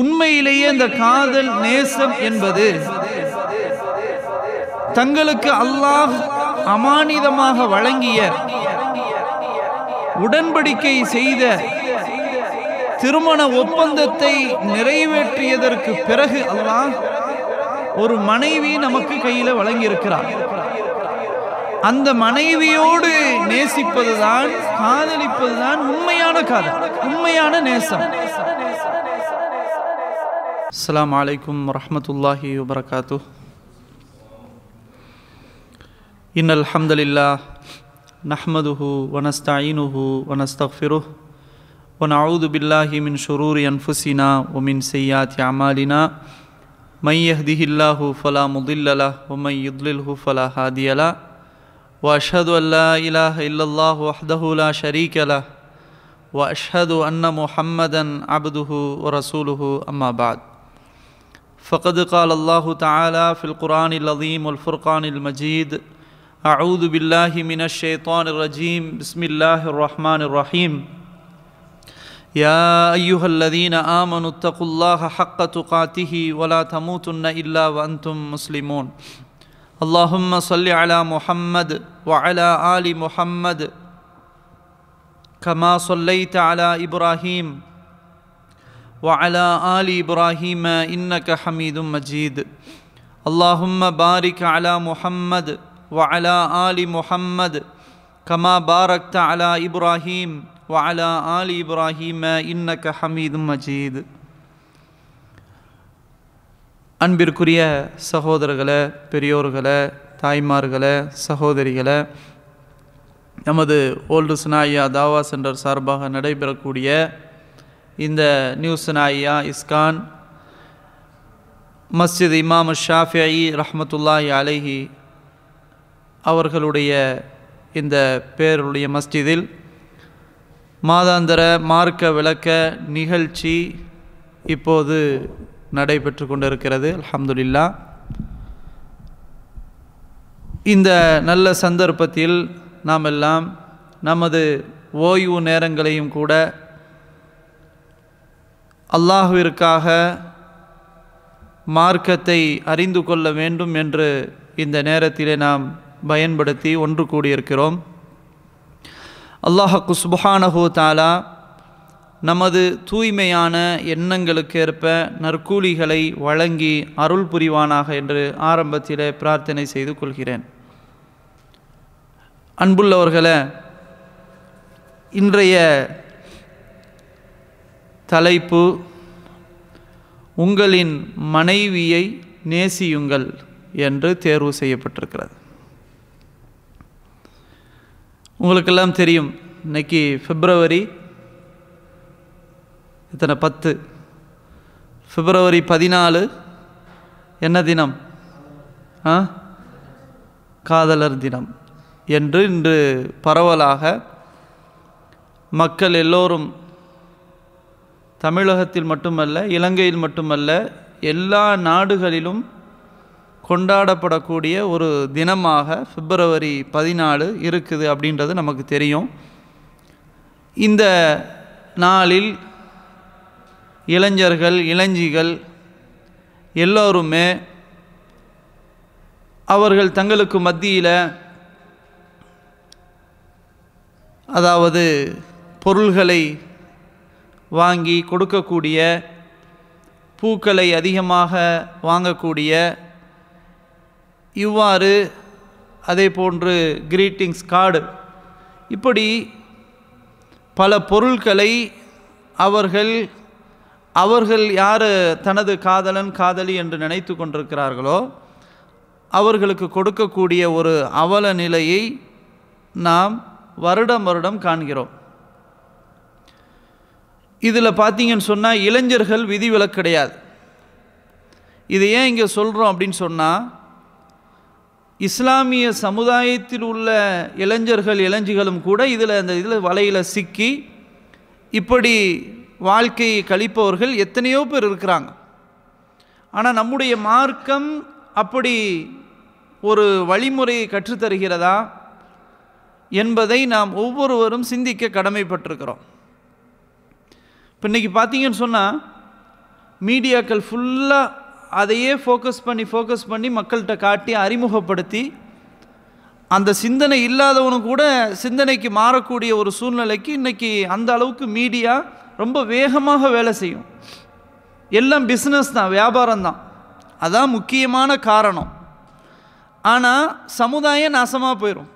உண்மையிலேயே இந்த காதல் நேசம் என்பது தங்களுக்கு அல்லாஹ் அமானிதமாக வழங்கிய உடன்படிக்கை செய்த திருமண ஒப்பந்தத்தை நிறைவேற்றியதற்கு பிறகு அல்லாஹ் ஒரு மனைவி நமக்கு கையில வழங்கியிருக்கிறார் அந்த மனைவியோடு நேசிப்பதுதான் காதலிப்பதுதான் உண்மையான காதல் உண்மையான நேசம் السلام عليكم ورحمة الله وبركاته إن الحمد لله نحمده ونستعينه ونستغفره ونعوذ بالله من شرور أنفسنا ومن سيئات أعمالنا من يهده الله فلا مضل له ومن يضلله فلا هادي له واشهد ان لا اله الا الله وحده لا شريك له واشهد ان محمدا عبده ورسوله اما بعد فقد قال الله تعالى في القرآن العظيم والفرقان المجيد أعوذ بالله من الشيطان الرجيم بسم الله الرحمن الرحيم يا أيها الذين آمنوا اتقوا الله حق تقاته ولا تموتن إلا وأنتم مسلمون اللهم صل على محمد وعلى آل محمد كما صليت على إبراهيم وعلى آل إبراهيم إنك حميد مجيد اللهم بارك على محمد وعلى آل محمد كما باركت على إبراهيم وعلى آل إبراهيم إنك حميد مجيد அன்பிற்குரிய சகோதரர்களே பெரியோர்களே தாய்மார்களே சகோதரிகளே நமது ஓல்டு சுனாயா தாவா சென்டர் சார்பாக நடைபெறக்கூடிய இந்த நியூஸ் நாயா இஸ்கான் மஸ்ஜித் இமாம் ஷாஃபியி ரஹமத்துல்லாஹி அலஹி அவர்களுடைய இந்த பேருடைய மஸ்ஜிதில் மாதாந்தர மார்க்க விளக்க நிகழ்ச்சி இப்போது நடைபெற்று கொண்டிருக்கிறது அலமதுல்லா இந்த நல்ல சந்தர்ப்பத்தில் நாம் எல்லாம் நமது ஓய்வு நேரங்களையும் கூட அல்லாஹுவிற்காக மார்க்கத்தை அறிந்து கொள்ள வேண்டும் என்று இந்த நேரத்திலே நாம் பயன்படுத்தி ஒன்று கூடியிருக்கிறோம் அல்லாஹக்கு சுபஹானஹூ தாலா நமது தூய்மையான எண்ணங்களுக்கு ஏற்ப நற்கூலிகளை வழங்கி அருள் புரிவானாக என்று ஆரம்பத்தில் பிரார்த்தனை செய்து கொள்கிறேன் அன்புள்ளவர்களை இன்றைய தலைப்பு உங்களின் மனைவியை நேசியுங்கள் என்று தேர்வு செய்யப்பட்டிருக்கிறது உங்களுக்கெல்லாம் தெரியும் இன்னைக்கு பிப்ரவரி இத்தனை பத்து பிப்ரவரி பதினாலு என்ன தினம் ஆ காதலர் தினம் என்று இன்று பரவலாக மக்கள் எல்லோரும் தமிழகத்தில் மட்டுமல்ல இலங்கையில் மட்டுமல்ல எல்லா நாடுகளிலும் கொண்டாடப்படக்கூடிய ஒரு தினமாக பிப்ரவரி பதினாலு இருக்குது அப்படின்றது நமக்கு தெரியும் இந்த நாளில் இளைஞர்கள் இளைஞிகள் எல்லோருமே அவர்கள் தங்களுக்கு மத்தியில் அதாவது பொருள்களை வாங்கி கொடுக்கக்கூடிய பூக்களை அதிகமாக வாங்கக்கூடிய இவ்வாறு அதே போன்று கிரீட்டிங்ஸ் கார்டு இப்படி பல பொருட்களை அவர்கள் அவர்கள் யார் தனது காதலன் காதலி என்று நினைத்து கொண்டிருக்கிறார்களோ அவர்களுக்கு கொடுக்கக்கூடிய ஒரு அவல நிலையை நாம் வருடம் வருடம் காண்கிறோம் இதில் பார்த்தீங்கன்னு சொன்னால் இளைஞர்கள் விதிவிலக்கு கிடையாது இதை ஏன் இங்கே சொல்கிறோம் அப்படின்னு சொன்னால் இஸ்லாமிய சமுதாயத்தில் உள்ள இளைஞர்கள் இளைஞர்களும் கூட இதில் அந்த இதில் வலையில் சிக்கி இப்படி வாழ்க்கையை கழிப்பவர்கள் எத்தனையோ பேர் இருக்கிறாங்க ஆனால் நம்முடைய மார்க்கம் அப்படி ஒரு வழிமுறையை கற்றுத்தருகிறதா என்பதை நாம் ஒவ்வொருவரும் சிந்திக்க கடமைப்பட்டிருக்கிறோம் இப்போ இன்றைக்கி பார்த்தீங்கன்னு சொன்னால் மீடியாக்கள் ஃபுல்லாக அதையே ஃபோக்கஸ் பண்ணி ஃபோக்கஸ் பண்ணி மக்கள்கிட்ட காட்டி அறிமுகப்படுத்தி அந்த சிந்தனை இல்லாதவனு கூட சிந்தனைக்கு மாறக்கூடிய ஒரு சூழ்நிலைக்கு இன்றைக்கி அந்த அளவுக்கு மீடியா ரொம்ப வேகமாக வேலை செய்யும் எல்லாம் பிஸ்னஸ் தான் வியாபாரம் தான் அதான் முக்கியமான காரணம் ஆனால் சமுதாயம் நாசமாக போயிடும்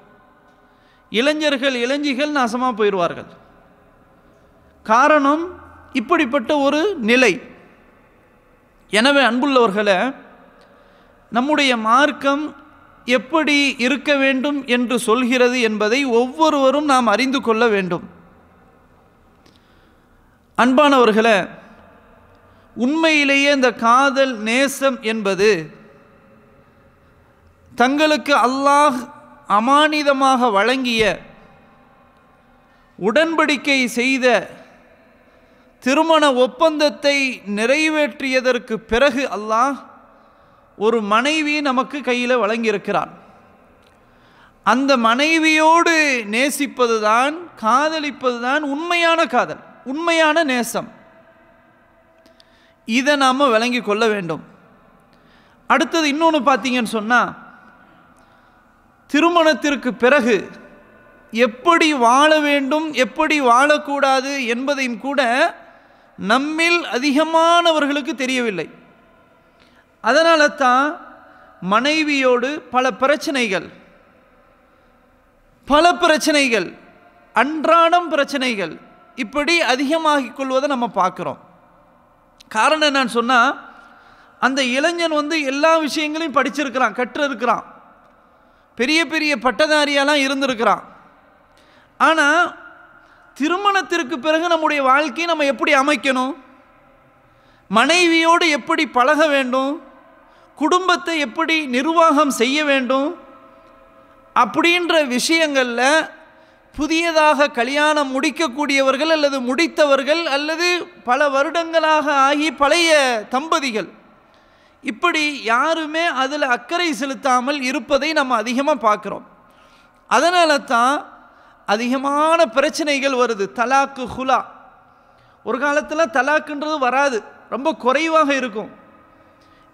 இளைஞர்கள் இளைஞிகள் நாசமாக போயிடுவார்கள் காரணம் இப்படிப்பட்ட ஒரு நிலை எனவே அன்புள்ளவர்களை நம்முடைய மார்க்கம் எப்படி இருக்க வேண்டும் என்று சொல்கிறது என்பதை ஒவ்வொருவரும் நாம் அறிந்து கொள்ள வேண்டும் அன்பானவர்களை உண்மையிலேயே இந்த காதல் நேசம் என்பது தங்களுக்கு அல்லாஹ் அமானிதமாக வழங்கிய உடன்படிக்கை செய்த திருமண ஒப்பந்தத்தை நிறைவேற்றியதற்கு பிறகு அல்லாஹ் ஒரு மனைவி நமக்கு கையில் வழங்கியிருக்கிறான் அந்த மனைவியோடு நேசிப்பது தான் காதலிப்பது தான் உண்மையான காதல் உண்மையான நேசம் இதை நாம் விளங்கி கொள்ள வேண்டும் அடுத்தது இன்னொன்று பார்த்தீங்கன்னு சொன்னால் திருமணத்திற்கு பிறகு எப்படி வாழ வேண்டும் எப்படி வாழக்கூடாது என்பதையும் கூட நம்மில் அதிகமானவர்களுக்கு தெரியவில்லை அதனால தான் மனைவியோடு பல பிரச்சனைகள் பல பிரச்சனைகள் அன்றாடம் பிரச்சனைகள் இப்படி அதிகமாகிக் கொள்வதை நம்ம பார்க்குறோம் காரணம் என்னன்னு சொன்னால் அந்த இளைஞன் வந்து எல்லா விஷயங்களையும் படிச்சிருக்கிறான் கற்றிருக்கிறான் பெரிய பெரிய பட்டதாரியாலாம் இருந்திருக்கிறான் ஆனால் திருமணத்திற்கு பிறகு நம்முடைய வாழ்க்கையை நம்ம எப்படி அமைக்கணும் மனைவியோடு எப்படி பழக வேண்டும் குடும்பத்தை எப்படி நிர்வாகம் செய்ய வேண்டும் அப்படின்ற விஷயங்களில் புதியதாக கல்யாணம் முடிக்கக்கூடியவர்கள் அல்லது முடித்தவர்கள் அல்லது பல வருடங்களாக ஆகி பழைய தம்பதிகள் இப்படி யாருமே அதில் அக்கறை செலுத்தாமல் இருப்பதை நம்ம அதிகமாக பார்க்குறோம் அதனால தான் அதிகமான பிரச்சனைகள் வருது தலாக்கு ஹுலா ஒரு காலத்தில் தலாக்குன்றது வராது ரொம்ப குறைவாக இருக்கும்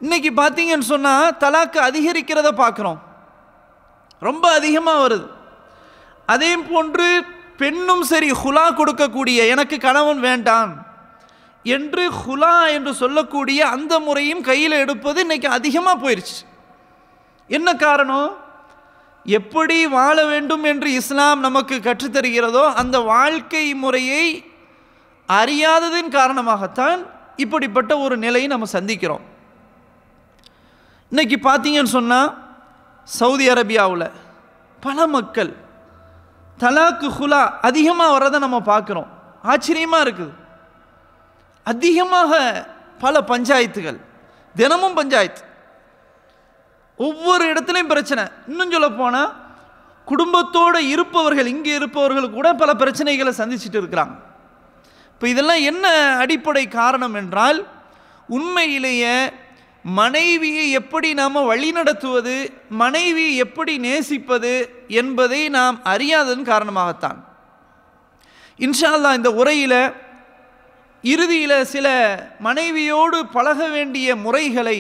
இன்றைக்கி பார்த்தீங்கன்னு சொன்னால் தலாக்கு அதிகரிக்கிறத பார்க்குறோம் ரொம்ப அதிகமாக வருது அதே போன்று பெண்ணும் சரி ஹுலா கொடுக்கக்கூடிய எனக்கு கணவன் வேண்டாம் என்று ஹுலா என்று சொல்லக்கூடிய அந்த முறையும் கையில் எடுப்பது இன்றைக்கி அதிகமாக போயிடுச்சு என்ன காரணம் எப்படி வாழ வேண்டும் என்று இஸ்லாம் நமக்கு கற்றுத்தருகிறதோ அந்த வாழ்க்கை முறையை அறியாததின் காரணமாகத்தான் இப்படிப்பட்ட ஒரு நிலையை நம்ம சந்திக்கிறோம் இன்றைக்கி பார்த்தீங்கன்னு சொன்னால் சவுதி அரேபியாவில் பல மக்கள் தலாக்கு ஹுலா அதிகமாக வர்றதை நம்ம பார்க்குறோம் ஆச்சரியமாக இருக்குது அதிகமாக பல பஞ்சாயத்துகள் தினமும் பஞ்சாயத்து ஒவ்வொரு இடத்துலையும் பிரச்சனை இன்னும் சொல்ல போனால் குடும்பத்தோடு இருப்பவர்கள் இங்கே இருப்பவர்கள் கூட பல பிரச்சனைகளை சந்திச்சுட்டு இருக்கிறாங்க இப்போ இதெல்லாம் என்ன அடிப்படை காரணம் என்றால் உண்மையிலேயே மனைவியை எப்படி நாம் வழிநடத்துவது மனைவியை எப்படி நேசிப்பது என்பதை நாம் அறியாததன் காரணமாகத்தான் இன்ஷால்லா இந்த உரையில் இறுதியில் சில மனைவியோடு பழக வேண்டிய முறைகளை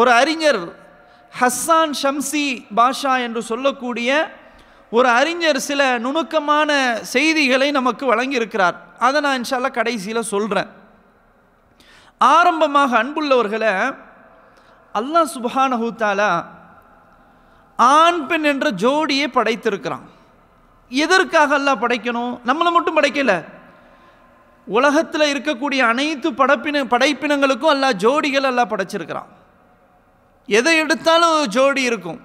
ஒரு அறிஞர் ஹஸ்ஸான் ஷம்சி பாஷா என்று சொல்லக்கூடிய ஒரு அறிஞர் சில நுணுக்கமான செய்திகளை நமக்கு வழங்கியிருக்கிறார் அதை நான் இன்ஷால்லா கடைசியில் சொல்கிறேன் ஆரம்பமாக அன்புள்ளவர்களை அல்லாஹ் ஹூத்தாலா ஆண் பெண் என்ற ஜோடியை படைத்திருக்கிறான் எதற்காக எல்லாம் படைக்கணும் நம்மளை மட்டும் படைக்கலை உலகத்தில் இருக்கக்கூடிய அனைத்து படப்பின படைப்பினங்களுக்கும் எல்லா ஜோடிகள் எல்லாம் படைச்சிருக்கிறான் எதை எடுத்தாலும் ஜோடி இருக்கும்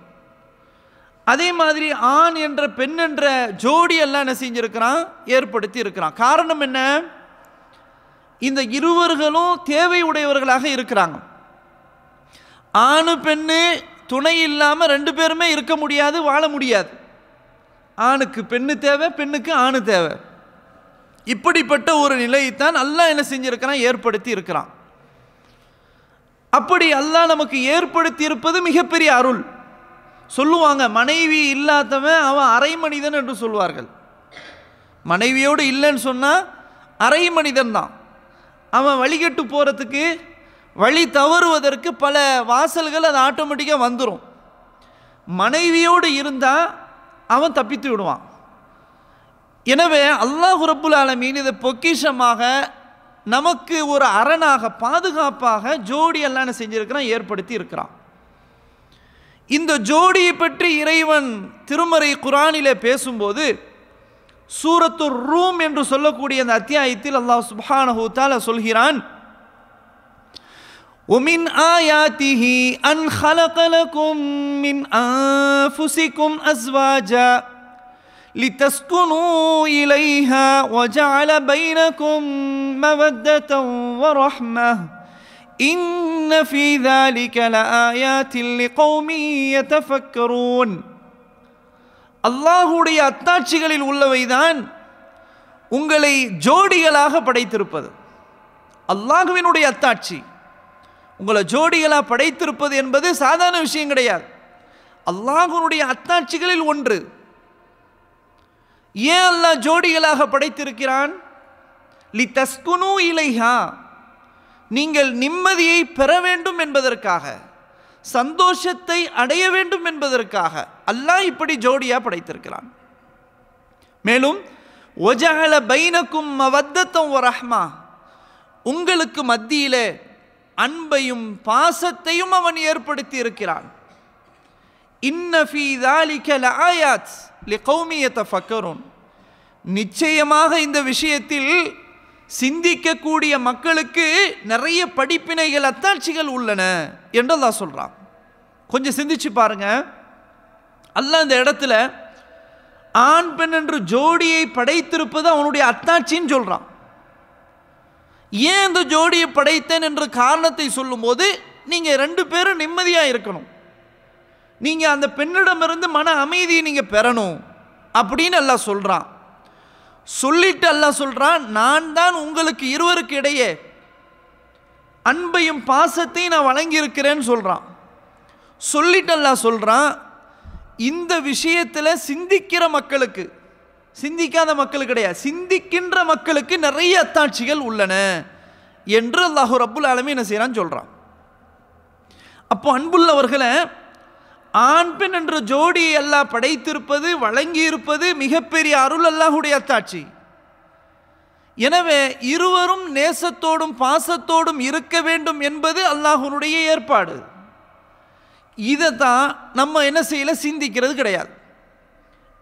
அதே மாதிரி ஆண் என்ற பெண் என்ற ஜோடி எல்லாம் என்ன செஞ்சுருக்கிறான் ஏற்படுத்தி இருக்கிறான் காரணம் என்ன இந்த இருவர்களும் தேவை உடையவர்களாக இருக்கிறாங்க ஆணு பெண்ணு துணை இல்லாமல் ரெண்டு பேருமே இருக்க முடியாது வாழ முடியாது ஆணுக்கு பெண்ணு தேவை பெண்ணுக்கு ஆணு தேவை இப்படிப்பட்ட ஒரு நிலையைத்தான் நல்லா என்ன செஞ்சுருக்கிறான் ஏற்படுத்தி இருக்கிறான் அப்படி அல்லாஹ் நமக்கு ஏற்படுத்தி இருப்பது மிகப்பெரிய அருள் சொல்லுவாங்க மனைவி இல்லாதவன் அவன் அரை மனிதன் என்று சொல்வார்கள் மனைவியோடு இல்லைன்னு சொன்னால் அரை மனிதன் தான் அவன் வழிகட்டு போகிறதுக்கு வழி தவறுவதற்கு பல வாசல்கள் அது ஆட்டோமேட்டிக்காக வந்துடும் மனைவியோடு இருந்தால் அவன் தப்பித்து விடுவான் எனவே அல்லாஹ் ரப்புல் ஆலமீன் இதை பொக்கிஷமாக நமக்கு ஒரு அரணாக பாதுகாப்பாக ஜோடி எல்லாம் செஞ்சிருக்கிறான் செஞ்சுருக்கிறான் ஏற்படுத்தி இருக்கிறான் இந்த ஜோடியை பற்றி இறைவன் திருமறை குரானிலே பேசும்போது சூரத்து ரூம் என்று சொல்லக்கூடிய அந்த அத்தியாயத்தில் அல்லாஹ் சுபானஹூத்தால சொல்கிறான் ومن آياته أن خلق لكم من أنفسكم أزواجاً لتسكنوا إليها وجعل بينكم مودة ورحمة إن في ذلك لآيات لقوم يتفكرون உடைய அத்தாட்சிகளில் உள்ளவைதான் உங்களை ஜோடிகளாக படைத்திருப்பது அல்லாஹுவினுடைய அத்தாட்சி உங்களை ஜோடிகளாக படைத்திருப்பது என்பது சாதாரண விஷயம் கிடையாது அல்லாஹுனுடைய அத்தாட்சிகளில் ஒன்று ஏன் அல்லாஹ் ஜோடிகளாக படைத்திருக்கிறான் லி தஸ்குனு இலைஹா நீங்கள் நிம்மதியை பெற வேண்டும் என்பதற்காக சந்தோஷத்தை அடைய வேண்டும் என்பதற்காக அல்லாஹ் இப்படி ஜோடியாக படைத்திருக்கிறான் மேலும் ஒஜகல பைனக்கும் மவத்தத்தம் ஒரு ரஹ்மா உங்களுக்கு மத்தியிலே அன்பையும் பாசத்தையும் அவன் ஏற்படுத்தி இருக்கிறான் இன்னஃபி தாலிக்க லஆயாத் லிகௌமிய தஃபக்கரும் நிச்சயமாக இந்த விஷயத்தில் சிந்திக்கக்கூடிய மக்களுக்கு நிறைய படிப்பினைகள் அத்தாட்சிகள் உள்ளன என்று தான் சொல்கிறான் கொஞ்சம் சிந்திச்சு பாருங்க அல்ல இந்த இடத்துல ஆண் பெண் என்று ஜோடியை படைத்திருப்பது அவனுடைய அத்தாட்சின்னு சொல்கிறான் ஏன் இந்த ஜோடியை படைத்தேன் என்ற காரணத்தை சொல்லும்போது நீங்கள் ரெண்டு பேரும் நிம்மதியாக இருக்கணும் நீங்கள் அந்த பெண்ணிடமிருந்து மன அமைதியை நீங்கள் பெறணும் அப்படின்னு எல்லாம் சொல்கிறான் சொல்லிட்டு எல்லாம் சொல்கிறான் நான் தான் உங்களுக்கு இருவருக்கு இடையே அன்பையும் பாசத்தையும் நான் வழங்கியிருக்கிறேன்னு சொல்கிறான் சொல்லிட்டு எல்லாம் சொல்கிறான் இந்த விஷயத்தில் சிந்திக்கிற மக்களுக்கு சிந்திக்காத மக்களுக்கு கிடையாது சிந்திக்கின்ற மக்களுக்கு நிறைய அத்தாட்சிகள் உள்ளன என்று அல்லாஹூர் அப்புல் ஆலமே என்ன செய்கிறான்னு சொல்கிறான் அப்போ அன்புள்ளவர்களை ஆண் பெண் என்ற ஜோடியை எல்லாம் படைத்திருப்பது வழங்கியிருப்பது மிகப்பெரிய அருள் அல்லாஹுடைய அத்தாட்சி எனவே இருவரும் நேசத்தோடும் பாசத்தோடும் இருக்க வேண்டும் என்பது அல்லாஹுனுடைய ஏற்பாடு இதை தான் நம்ம என்ன செய்யல சிந்திக்கிறது கிடையாது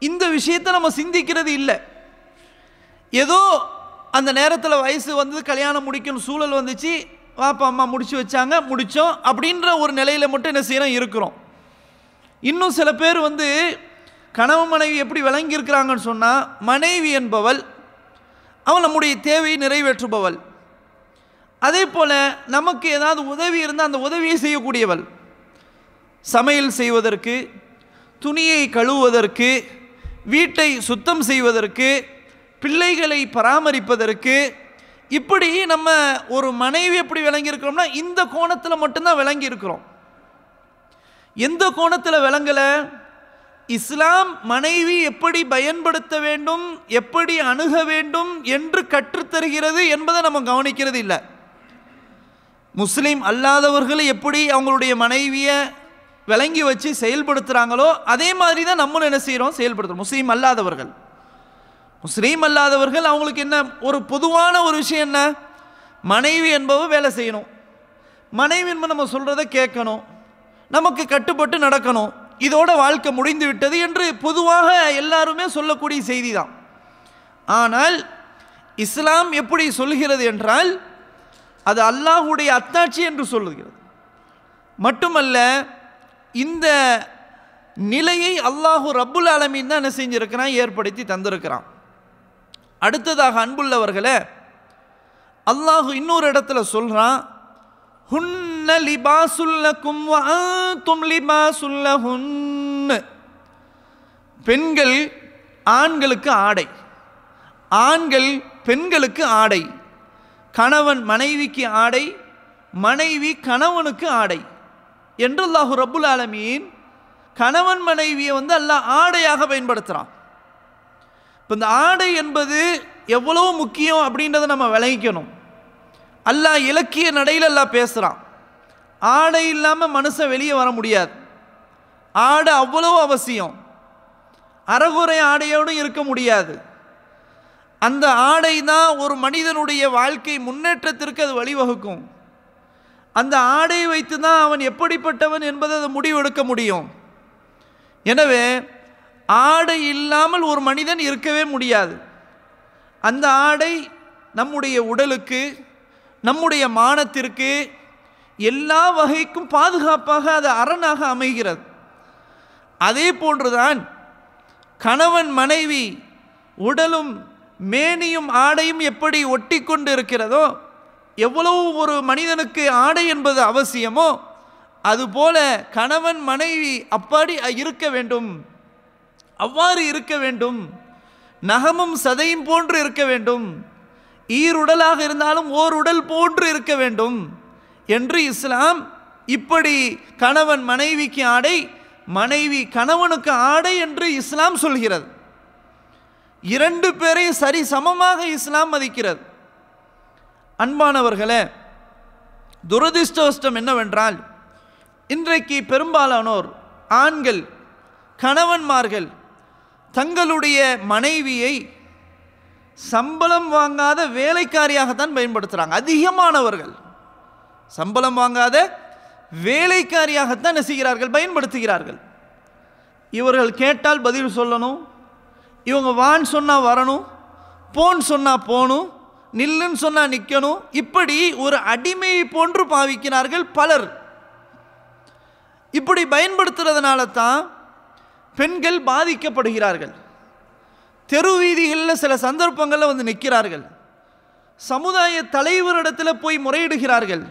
இந்த விஷயத்தை நம்ம சிந்திக்கிறது இல்லை ஏதோ அந்த நேரத்தில் வயசு வந்து கல்யாணம் முடிக்கணும் சூழல் வந்துச்சு வாப்பா அம்மா முடிச்சு வச்சாங்க முடித்தோம் அப்படின்ற ஒரு நிலையில் மட்டும் என்ன செய்யணும் இருக்கிறோம் இன்னும் சில பேர் வந்து கணவன் மனைவி எப்படி விளங்கியிருக்கிறாங்கன்னு சொன்னால் மனைவி என்பவள் அவள் நம்முடைய தேவையை நிறைவேற்றுபவள் அதே போல் நமக்கு ஏதாவது உதவி இருந்தால் அந்த உதவியை செய்யக்கூடியவள் சமையல் செய்வதற்கு துணியை கழுவுவதற்கு வீட்டை சுத்தம் செய்வதற்கு பிள்ளைகளை பராமரிப்பதற்கு இப்படி நம்ம ஒரு மனைவி எப்படி விளங்கியிருக்கிறோம்னா இந்த கோணத்தில் மட்டும்தான் விளங்கியிருக்கிறோம் எந்த கோணத்தில் விளங்கலை இஸ்லாம் மனைவி எப்படி பயன்படுத்த வேண்டும் எப்படி அணுக வேண்டும் என்று கற்றுத்தருகிறது என்பதை நம்ம கவனிக்கிறது இல்லை முஸ்லீம் அல்லாதவர்கள் எப்படி அவங்களுடைய மனைவியை விளங்கி வச்சு செயல்படுத்துகிறாங்களோ அதே மாதிரி தான் நம்மளும் என்ன செய்கிறோம் செயல்படுத்துகிறோம் முஸ்லீம் அல்லாதவர்கள் முஸ்லீம் அல்லாதவர்கள் அவங்களுக்கு என்ன ஒரு பொதுவான ஒரு விஷயம் என்ன மனைவி என்பவ வேலை செய்யணும் மனைவி என்பது நம்ம சொல்கிறத கேட்கணும் நமக்கு கட்டுப்பட்டு நடக்கணும் இதோட வாழ்க்கை முடிந்து விட்டது என்று பொதுவாக எல்லாருமே சொல்லக்கூடிய செய்தி தான் ஆனால் இஸ்லாம் எப்படி சொல்கிறது என்றால் அது அல்லாஹுடைய அத்தாட்சி என்று சொல்லுகிறது மட்டுமல்ல இந்த நிலையை அல்லாஹு ரப்புல் அலமின் தான் என்ன செஞ்சுருக்கிறான் ஏற்படுத்தி தந்திருக்கிறான் அடுத்ததாக அன்புள்ளவர்களே அல்லாஹு இன்னொரு இடத்துல சொல்கிறான் ஹுன்ன லிபாசுல்லக்கும் தும் லிபாசுல்லஹுன்னு பெண்கள் ஆண்களுக்கு ஆடை ஆண்கள் பெண்களுக்கு ஆடை கணவன் மனைவிக்கு ஆடை மனைவி கணவனுக்கு ஆடை என்று அல்லாஹு ரபுல் ஆலமீன் கணவன் மனைவியை வந்து அல்லாஹ் ஆடையாக பயன்படுத்துகிறான் இப்போ இந்த ஆடை என்பது எவ்வளோ முக்கியம் அப்படின்றத நம்ம விளங்கிக்கணும் அல்லா இலக்கிய நடையில் எல்லாம் பேசுகிறான் ஆடை இல்லாமல் மனுஷன் வெளியே வர முடியாது ஆடை அவ்வளோ அவசியம் அறகுறை ஆடையோடும் இருக்க முடியாது அந்த ஆடை தான் ஒரு மனிதனுடைய வாழ்க்கை முன்னேற்றத்திற்கு அது வழிவகுக்கும் அந்த ஆடையை வைத்து தான் அவன் எப்படிப்பட்டவன் என்பதை அதை முடிவெடுக்க முடியும் எனவே ஆடை இல்லாமல் ஒரு மனிதன் இருக்கவே முடியாது அந்த ஆடை நம்முடைய உடலுக்கு நம்முடைய மானத்திற்கு எல்லா வகைக்கும் பாதுகாப்பாக அது அரணாக அமைகிறது அதே போன்றுதான் கணவன் மனைவி உடலும் மேனியும் ஆடையும் எப்படி ஒட்டி கொண்டு இருக்கிறதோ எவ்வளவு ஒரு மனிதனுக்கு ஆடை என்பது அவசியமோ அதுபோல கணவன் மனைவி அப்பாடி இருக்க வேண்டும் அவ்வாறு இருக்க வேண்டும் நகமும் சதையும் போன்று இருக்க வேண்டும் ஈருடலாக இருந்தாலும் ஓர் உடல் போன்று இருக்க வேண்டும் என்று இஸ்லாம் இப்படி கணவன் மனைவிக்கு ஆடை மனைவி கணவனுக்கு ஆடை என்று இஸ்லாம் சொல்கிறது இரண்டு பேரை சரி சமமாக இஸ்லாம் மதிக்கிறது அன்பானவர்களே துரதிருஷ்டவஷ்டம் என்னவென்றால் இன்றைக்கு பெரும்பாலானோர் ஆண்கள் கணவன்மார்கள் தங்களுடைய மனைவியை சம்பளம் வாங்காத வேலைக்காரியாகத்தான் பயன்படுத்துகிறாங்க அதிகமானவர்கள் சம்பளம் வாங்காத வேலைக்காரியாகத்தான் நெசிக்கிறார்கள் செய்கிறார்கள் பயன்படுத்துகிறார்கள் இவர்கள் கேட்டால் பதில் சொல்லணும் இவங்க வான் சொன்னால் வரணும் போன் சொன்னால் போகணும் நில்லுன்னு சொன்னால் நிற்கணும் இப்படி ஒரு அடிமையை போன்று பாவிக்கிறார்கள் பலர் இப்படி பயன்படுத்துறதுனால தான் பெண்கள் பாதிக்கப்படுகிறார்கள் தெரு வீதிகளில் சில சந்தர்ப்பங்களில் வந்து நிற்கிறார்கள் சமுதாய தலைவரிடத்தில் போய் முறையிடுகிறார்கள்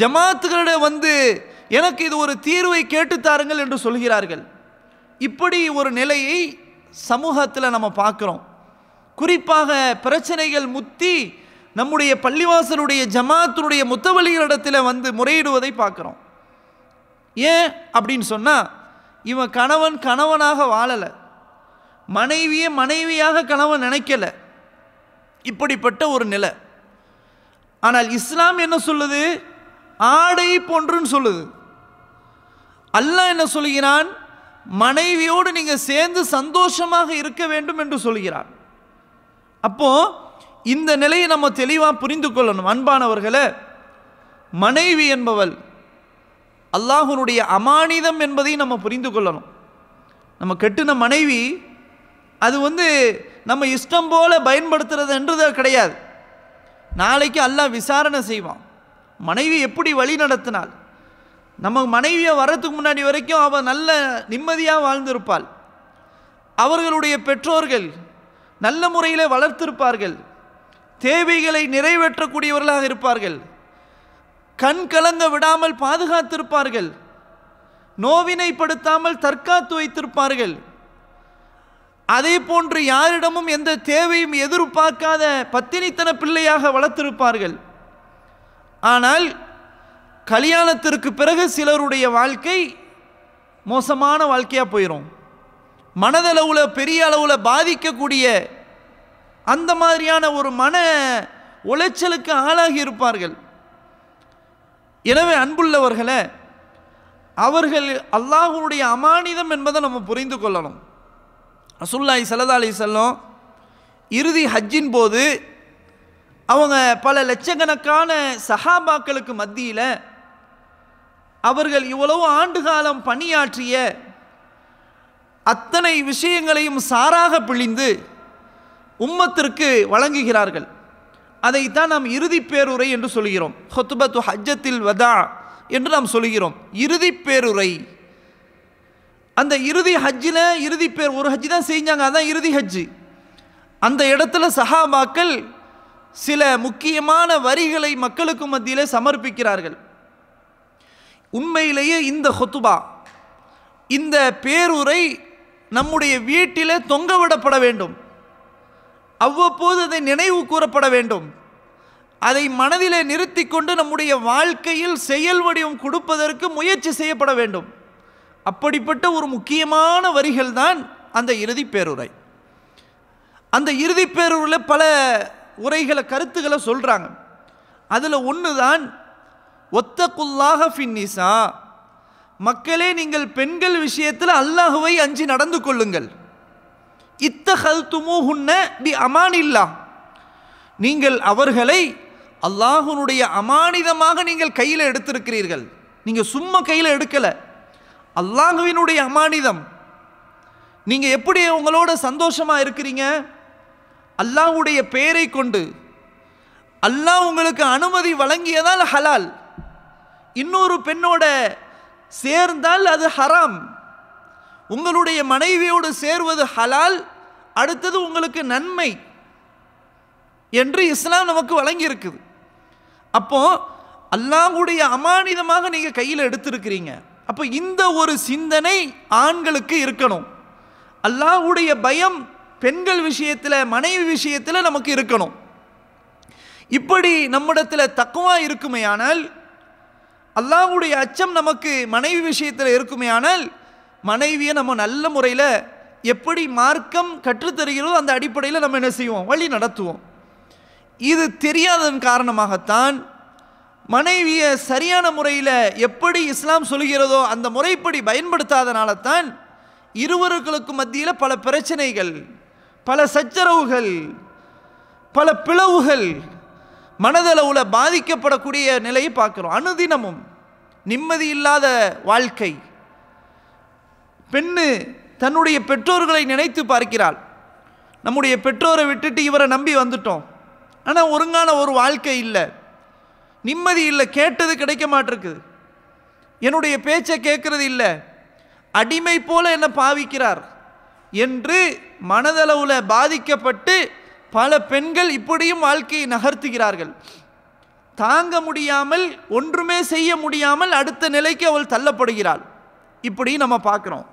ஜமாத்துகளிட வந்து எனக்கு இது ஒரு தீர்வை கேட்டுத்தாருங்கள் என்று சொல்கிறார்கள் இப்படி ஒரு நிலையை சமூகத்தில் நம்ம பார்க்குறோம் குறிப்பாக பிரச்சனைகள் முத்தி நம்முடைய பள்ளிவாசலுடைய ஜமாத்தினுடைய முத்தவழிகளிடத்தில் வந்து முறையிடுவதை பார்க்குறோம் ஏன் அப்படின்னு சொன்னால் இவன் கணவன் கணவனாக வாழலை மனைவியை மனைவியாக கணவன் நினைக்கல இப்படிப்பட்ட ஒரு நிலை ஆனால் இஸ்லாம் என்ன சொல்லுது ஆடை போன்றுன்னு சொல்லுது அல்லாஹ் என்ன சொல்கிறான் மனைவியோடு நீங்கள் சேர்ந்து சந்தோஷமாக இருக்க வேண்டும் என்று சொல்கிறார் அப்போ இந்த நிலையை நம்ம தெளிவாக புரிந்து கொள்ளணும் அன்பானவர்களே மனைவி என்பவள் அல்லாஹனுடைய அமானிதம் என்பதை நம்ம புரிந்து கொள்ளணும் நம்ம கெட்டின மனைவி அது வந்து நம்ம இஷ்டம் போல் பயன்படுத்துறது என்றது கிடையாது நாளைக்கு எல்லாம் விசாரணை செய்வான் மனைவி எப்படி வழி நடத்தினாள் நம்ம மனைவியை வர்றதுக்கு முன்னாடி வரைக்கும் அவள் நல்ல நிம்மதியாக வாழ்ந்திருப்பாள் அவர்களுடைய பெற்றோர்கள் நல்ல முறையில் வளர்த்திருப்பார்கள் தேவைகளை நிறைவேற்றக்கூடியவர்களாக இருப்பார்கள் கண் கலங்க விடாமல் பாதுகாத்திருப்பார்கள் நோவினைப்படுத்தாமல் தற்காத்து வைத்திருப்பார்கள் அதே போன்று யாரிடமும் எந்த தேவையும் எதிர்பார்க்காத பத்தினித்தன பிள்ளையாக வளர்த்திருப்பார்கள் ஆனால் கல்யாணத்திற்கு பிறகு சிலருடைய வாழ்க்கை மோசமான வாழ்க்கையாக போயிடும் மனதளவில் பெரிய அளவில் பாதிக்கக்கூடிய அந்த மாதிரியான ஒரு மன உளைச்சலுக்கு ஆளாகி இருப்பார்கள் எனவே அன்புள்ளவர்களை அவர்கள் அல்லாஹனுடைய அமானிதம் என்பதை நம்ம புரிந்து கொள்ளணும் ரசுல்லாய் சல்லா அலி செல்லம் இறுதி ஹஜ்ஜின் போது அவங்க பல லட்சக்கணக்கான சஹாபாக்களுக்கு மத்தியில் அவர்கள் இவ்வளவு ஆண்டு காலம் பணியாற்றிய அத்தனை விஷயங்களையும் சாராக பிழிந்து உம்மத்திற்கு வழங்குகிறார்கள் அதைத்தான் நாம் இறுதி பேருரை என்று சொல்கிறோம் ஹொத்துபத்து ஹஜ்ஜத்தில் வதா என்று நாம் சொல்கிறோம் இறுதி பேருரை அந்த இறுதி ஹஜ்ஜில் இறுதி பேர் ஒரு ஹஜ்ஜி தான் செஞ்சாங்க அதான் இறுதி ஹஜ்ஜி அந்த இடத்துல சஹாபாக்கள் சில முக்கியமான வரிகளை மக்களுக்கு மத்தியில் சமர்ப்பிக்கிறார்கள் உண்மையிலேயே இந்த ஹொத்துபா இந்த பேருரை நம்முடைய வீட்டில் தொங்க விடப்பட வேண்டும் அவ்வப்போது அதை நினைவு கூறப்பட வேண்டும் அதை மனதிலே நிறுத்தி கொண்டு நம்முடைய வாழ்க்கையில் செயல் வடிவம் கொடுப்பதற்கு முயற்சி செய்யப்பட வேண்டும் அப்படிப்பட்ட ஒரு முக்கியமான வரிகள் தான் அந்த இறுதி பேருரை அந்த இறுதி பேருரில் பல உரைகளை கருத்துக்களை சொல்கிறாங்க அதில் ஒன்று தான் ஒத்த குல்லாக ஃபின்னிசா மக்களே நீங்கள் பெண்கள் விஷயத்தில் அல்லாஹுவை அஞ்சு நடந்து கொள்ளுங்கள் இத்த ஹல்துமோ ஹுன்ன பி அமானில்லா நீங்கள் அவர்களை அல்லாஹுனுடைய அமானிதமாக நீங்கள் கையில் எடுத்திருக்கிறீர்கள் நீங்கள் சும்மா கையில் எடுக்கலை அல்லாஹுவினுடைய அமானிதம் நீங்கள் எப்படி உங்களோட சந்தோஷமாக இருக்கிறீங்க அல்லாஹுடைய பெயரை கொண்டு அல்லாஹ் உங்களுக்கு அனுமதி வழங்கியதால் ஹலால் இன்னொரு பெண்ணோட சேர்ந்தால் அது ஹராம் உங்களுடைய மனைவியோடு சேர்வது ஹலால் அடுத்தது உங்களுக்கு நன்மை என்று இஸ்லாம் நமக்கு வழங்கியிருக்குது அப்போது அல்லாஹுடைய அமானிதமாக நீங்கள் கையில் எடுத்திருக்கிறீங்க அப்போ இந்த ஒரு சிந்தனை ஆண்களுக்கு இருக்கணும் அல்லாஹுடைய பயம் பெண்கள் விஷயத்தில் மனைவி விஷயத்தில் நமக்கு இருக்கணும் இப்படி நம்மிடத்தில் தக்குவா இருக்குமையானால் அல்லாஹுடைய அச்சம் நமக்கு மனைவி விஷயத்தில் இருக்குமையானால் மனைவியை நம்ம நல்ல முறையில் எப்படி மார்க்கம் கற்றுத்தருகிறதோ அந்த அடிப்படையில் நம்ம என்ன செய்வோம் வழி நடத்துவோம் இது தெரியாததன் காரணமாகத்தான் மனைவியை சரியான முறையில் எப்படி இஸ்லாம் சொல்கிறதோ அந்த முறைப்படி பயன்படுத்தாதனால தான் இருவர்களுக்கு மத்தியில் பல பிரச்சனைகள் பல சச்சரவுகள் பல பிளவுகள் மனதளவில் பாதிக்கப்படக்கூடிய நிலையை பார்க்குறோம் அனுதினமும் நிம்மதி இல்லாத வாழ்க்கை பெண்ணு தன்னுடைய பெற்றோர்களை நினைத்து பார்க்கிறாள் நம்முடைய பெற்றோரை விட்டுட்டு இவரை நம்பி வந்துட்டோம் ஆனால் ஒருங்கான ஒரு வாழ்க்கை இல்லை நிம்மதி இல்லை கேட்டது கிடைக்க மாட்டிருக்குது என்னுடைய பேச்சை கேட்கறது இல்லை அடிமை போல என்னை பாவிக்கிறார் என்று மனதளவில் பாதிக்கப்பட்டு பல பெண்கள் இப்படியும் வாழ்க்கையை நகர்த்துகிறார்கள் தாங்க முடியாமல் ஒன்றுமே செய்ய முடியாமல் அடுத்த நிலைக்கு அவள் தள்ளப்படுகிறாள் இப்படி நம்ம பார்க்குறோம்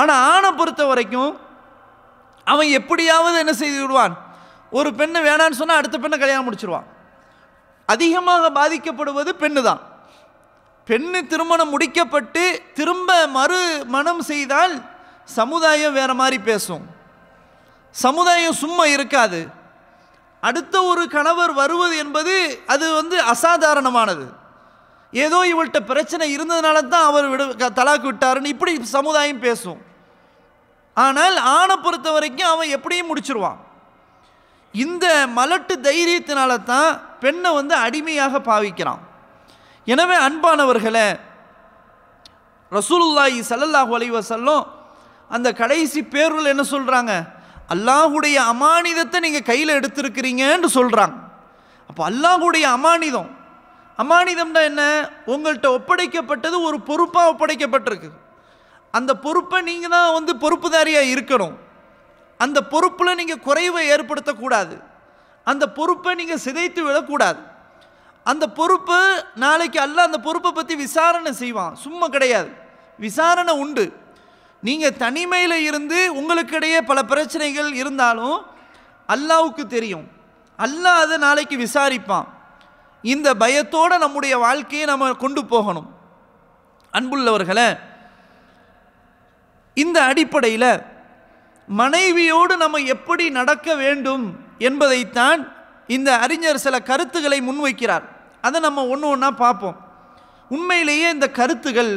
ஆனால் ஆணை பொறுத்த வரைக்கும் அவன் எப்படியாவது என்ன செய்து விடுவான் ஒரு பெண்ணை வேணான்னு சொன்னால் அடுத்த பெண்ணை கல்யாணம் முடிச்சிருவான் அதிகமாக பாதிக்கப்படுவது பெண்ணு தான் பெண்ணு திருமணம் முடிக்கப்பட்டு திரும்ப மறு மனம் செய்தால் சமுதாயம் வேறு மாதிரி பேசும் சமுதாயம் சும்மா இருக்காது அடுத்த ஒரு கணவர் வருவது என்பது அது வந்து அசாதாரணமானது ஏதோ இவள்கிட்ட பிரச்சனை இருந்ததுனால தான் அவர் விட தலாக்கு விட்டாருன்னு இப்படி சமுதாயம் பேசும் ஆனால் ஆணை பொறுத்த வரைக்கும் அவன் எப்படியும் முடிச்சிருவான் இந்த மலட்டு தைரியத்தினால தான் பெண்ணை வந்து அடிமையாக பாவிக்கிறான் எனவே அன்பானவர்களே ரசூலுல்லாஹி சல்லல்லாஹு செல்லும் அந்த கடைசி பேருள் என்ன சொல்கிறாங்க அல்லாஹுடைய அமானிதத்தை நீங்கள் கையில் எடுத்திருக்கிறீங்கன்னு சொல்கிறாங்க அப்போ அல்லாஹுடைய அமானிதம் அமானிதம்னா என்ன உங்கள்கிட்ட ஒப்படைக்கப்பட்டது ஒரு பொறுப்பாக ஒப்படைக்கப்பட்டிருக்கு அந்த பொறுப்பை நீங்கள் தான் வந்து பொறுப்புதாரியாக இருக்கணும் அந்த பொறுப்பில் நீங்கள் குறைவை ஏற்படுத்தக்கூடாது அந்த பொறுப்பை நீங்கள் சிதைத்து விடக்கூடாது அந்த பொறுப்பு நாளைக்கு அல்ல அந்த பொறுப்பை பற்றி விசாரணை செய்வான் சும்மா கிடையாது விசாரணை உண்டு நீங்கள் தனிமையில் இருந்து உங்களுக்கிடையே பல பிரச்சனைகள் இருந்தாலும் அல்லாவுக்கு தெரியும் அல்லாஹ் அதை நாளைக்கு விசாரிப்பான் இந்த பயத்தோடு நம்முடைய வாழ்க்கையை நம்ம கொண்டு போகணும் அன்புள்ளவர்களை இந்த அடிப்படையில் மனைவியோடு நம்ம எப்படி நடக்க வேண்டும் என்பதைத்தான் இந்த அறிஞர் சில கருத்துக்களை முன்வைக்கிறார் அதை நம்ம ஒன்று ஒன்றா பார்ப்போம் உண்மையிலேயே இந்த கருத்துகள்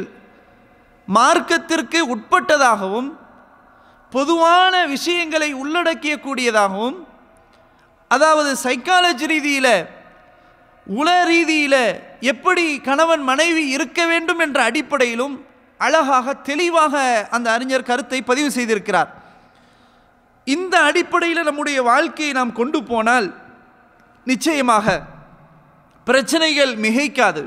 மார்க்கத்திற்கு உட்பட்டதாகவும் பொதுவான விஷயங்களை உள்ளடக்கியக்கூடியதாகவும் அதாவது சைக்காலஜி ரீதியில் உல ரீதியில் எப்படி கணவன் மனைவி இருக்க வேண்டும் என்ற அடிப்படையிலும் அழகாக தெளிவாக அந்த அறிஞர் கருத்தை பதிவு செய்திருக்கிறார் இந்த அடிப்படையில் நம்முடைய வாழ்க்கையை நாம் கொண்டு போனால் நிச்சயமாக பிரச்சனைகள் மிகைக்காது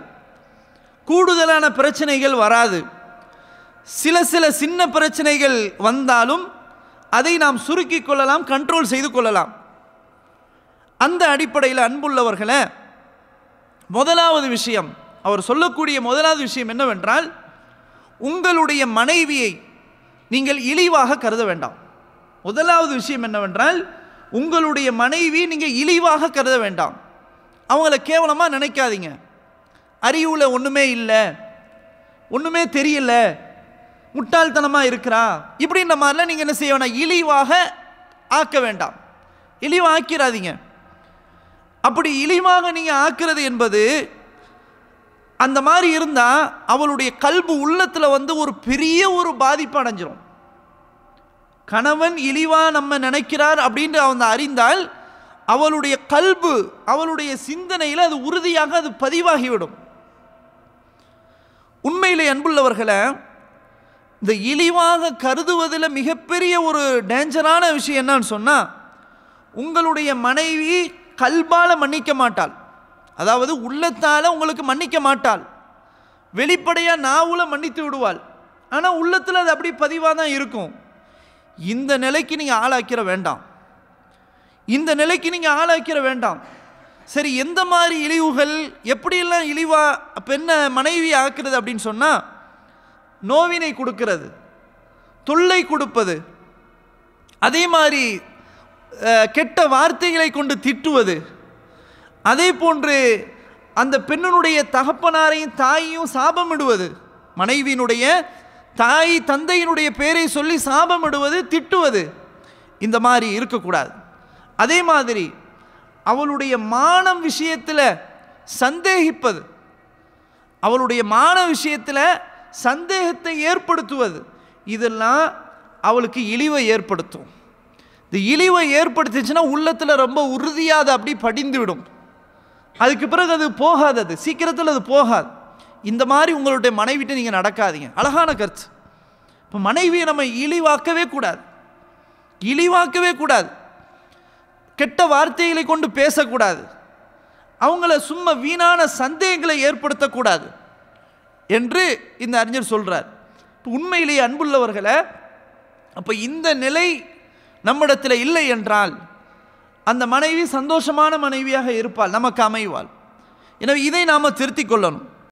கூடுதலான பிரச்சனைகள் வராது சில சில சின்ன பிரச்சனைகள் வந்தாலும் அதை நாம் சுருக்கிக் கொள்ளலாம் கண்ட்ரோல் செய்து கொள்ளலாம் அந்த அடிப்படையில் அன்புள்ளவர்களை முதலாவது விஷயம் அவர் சொல்லக்கூடிய முதலாவது விஷயம் என்னவென்றால் உங்களுடைய மனைவியை நீங்கள் இழிவாக கருத வேண்டாம் முதலாவது விஷயம் என்னவென்றால் உங்களுடைய மனைவி நீங்கள் இழிவாக கருத வேண்டாம் அவங்கள கேவலமாக நினைக்காதீங்க அறிவில் ஒன்றுமே இல்லை ஒன்றுமே தெரியல முட்டாள்தனமாக இருக்கிறா இப்படின்ற மாதிரிலாம் நீங்கள் என்ன செய்ய வேணாம் இழிவாக ஆக்க வேண்டாம் இழிவாக ஆக்கிறாதீங்க அப்படி இழிவாக நீங்கள் ஆக்கிறது என்பது அந்த மாதிரி இருந்தால் அவளுடைய கல்பு உள்ளத்தில் வந்து ஒரு பெரிய ஒரு பாதிப்பு அடைஞ்சிரும் கணவன் இழிவா நம்ம நினைக்கிறார் அப்படின்னு அவன் அறிந்தால் அவளுடைய கல்பு அவளுடைய சிந்தனையில் அது உறுதியாக அது பதிவாகிவிடும் உண்மையிலே அன்புள்ளவர்களை இந்த இழிவாக கருதுவதில் மிகப்பெரிய ஒரு டேஞ்சரான விஷயம் என்னான்னு சொன்னால் உங்களுடைய மனைவி கல்பால் மன்னிக்க மாட்டாள் அதாவது உள்ளத்தால் உங்களுக்கு மன்னிக்க மாட்டாள் வெளிப்படையாக நாவில் மன்னித்து விடுவாள் ஆனால் உள்ளத்தில் அது அப்படி பதிவாக தான் இருக்கும் இந்த நிலைக்கு நீங்கள் ஆளாக்கிற வேண்டாம் இந்த நிலைக்கு நீங்கள் ஆளாக்கிற வேண்டாம் சரி எந்த மாதிரி இழிவுகள் எப்படியெல்லாம் இழிவா பெண்ணை மனைவி ஆக்குறது அப்படின்னு சொன்னால் நோவினை கொடுக்கிறது தொல்லை கொடுப்பது அதே மாதிரி கெட்ட வார்த்தைகளை கொண்டு திட்டுவது அதே போன்று அந்த பெண்ணினுடைய தகப்பனாரையும் தாயையும் சாபமிடுவது மனைவியினுடைய தாய் தந்தையினுடைய பேரை சொல்லி சாபமிடுவது திட்டுவது இந்த மாதிரி இருக்கக்கூடாது அதே மாதிரி அவளுடைய மானம் விஷயத்தில் சந்தேகிப்பது அவளுடைய மான விஷயத்தில் சந்தேகத்தை ஏற்படுத்துவது இதெல்லாம் அவளுக்கு இழிவை ஏற்படுத்தும் இந்த இழிவை ஏற்படுத்திச்சுன்னா உள்ளத்தில் ரொம்ப உறுதியாக அப்படி படிந்துவிடும் அதுக்கு பிறகு அது போகாது அது சீக்கிரத்தில் அது போகாது இந்த மாதிரி உங்களுடைய மனைவிட்டு நீங்கள் நடக்காதீங்க அழகான கருத்து இப்போ மனைவியை நம்ம இழிவாக்கவே கூடாது இழிவாக்கவே கூடாது கெட்ட வார்த்தைகளை கொண்டு பேசக்கூடாது அவங்கள சும்மா வீணான சந்தேகங்களை ஏற்படுத்தக்கூடாது என்று இந்த அறிஞர் சொல்கிறார் இப்போ உண்மையிலேயே அன்புள்ளவர்களை அப்போ இந்த நிலை நம்மிடத்தில் இல்லை என்றால் அந்த மனைவி சந்தோஷமான மனைவியாக இருப்பாள் நமக்கு அமைவாள் எனவே இதை நாம் திருத்திக் கொள்ளணும்